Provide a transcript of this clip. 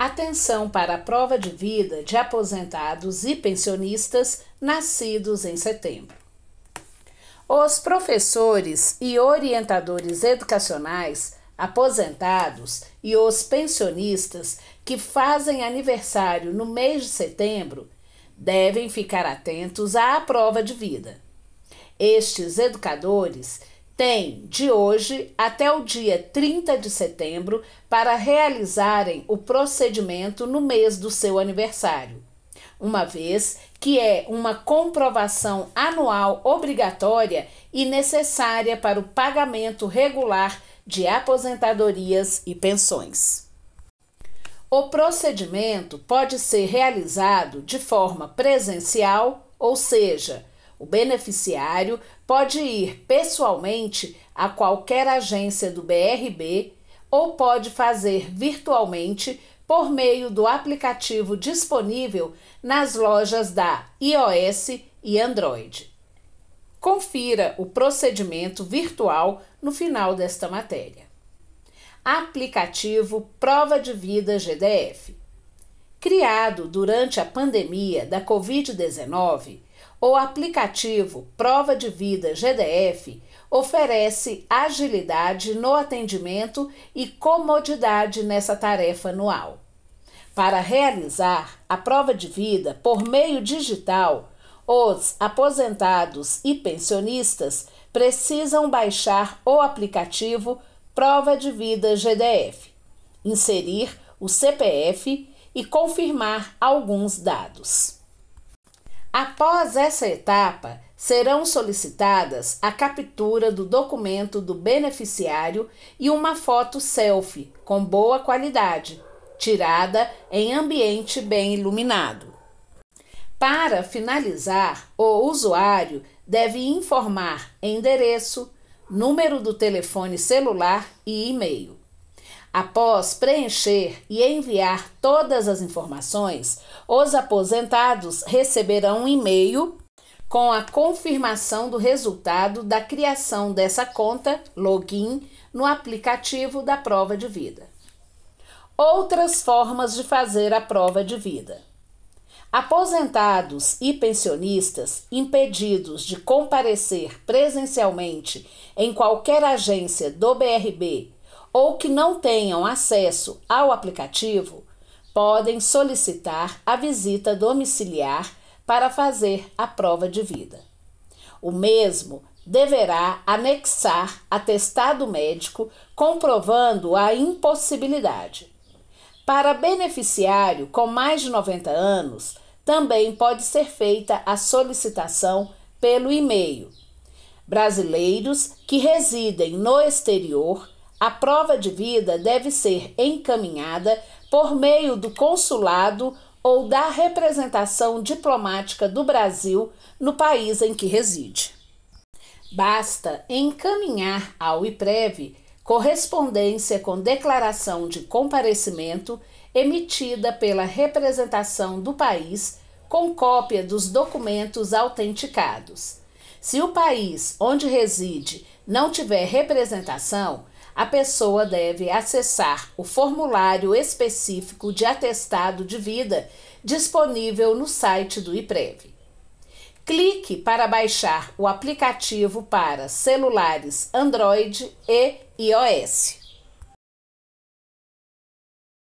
Atenção para a prova de vida de aposentados e pensionistas nascidos em setembro. Os professores e orientadores educacionais aposentados e os pensionistas que fazem aniversário no mês de setembro devem ficar atentos à prova de vida. Estes educadores têm de hoje até o dia 30 de setembro para realizarem o procedimento no mês do seu aniversário, uma vez que é uma comprovação anual obrigatória e necessária para o pagamento regular de aposentadorias e pensões. O procedimento pode ser realizado de forma presencial, ou seja, o beneficiário pode ir pessoalmente a qualquer agência do BRB ou pode fazer virtualmente por meio do aplicativo disponível nas lojas da iOS e Android. Confira o procedimento virtual no final desta matéria. Aplicativo Prova de Vida GDF. Criado durante a pandemia da Covid-19, o aplicativo Prova de Vida GDF oferece agilidade no atendimento e comodidade nessa tarefa anual. Para realizar a prova de vida por meio digital, os aposentados e pensionistas precisam baixar o aplicativo Prova de Vida GDF, inserir o CPF e confirmar alguns dados. Após essa etapa, serão solicitadas a captura do documento do beneficiário e uma foto selfie com boa qualidade, tirada em ambiente bem iluminado. Para finalizar, o usuário deve informar endereço, número do telefone celular e e-mail. Após preencher e enviar todas as informações, os aposentados receberão um e-mail com a confirmação do resultado da criação dessa conta login no aplicativo da prova de vida. Outras formas de fazer a prova de vida. Aposentados e pensionistas impedidos de comparecer presencialmente em qualquer agência do BRB ou que não tenham acesso ao aplicativo, podem solicitar a visita domiciliar para fazer a prova de vida. O mesmo deverá anexar atestado médico comprovando a impossibilidade. Para beneficiário com mais de 90 anos, também pode ser feita a solicitação pelo e-mail. Brasileiros que residem no exterior a prova de vida deve ser encaminhada por meio do consulado ou da representação diplomática do Brasil no país em que reside. Basta encaminhar ao IPREV correspondência com declaração de comparecimento emitida pela representação do país com cópia dos documentos autenticados. Se o país onde reside não tiver representação, a pessoa deve acessar o formulário específico de atestado de vida disponível no site do IPREV. Clique para baixar o aplicativo para celulares Android e iOS.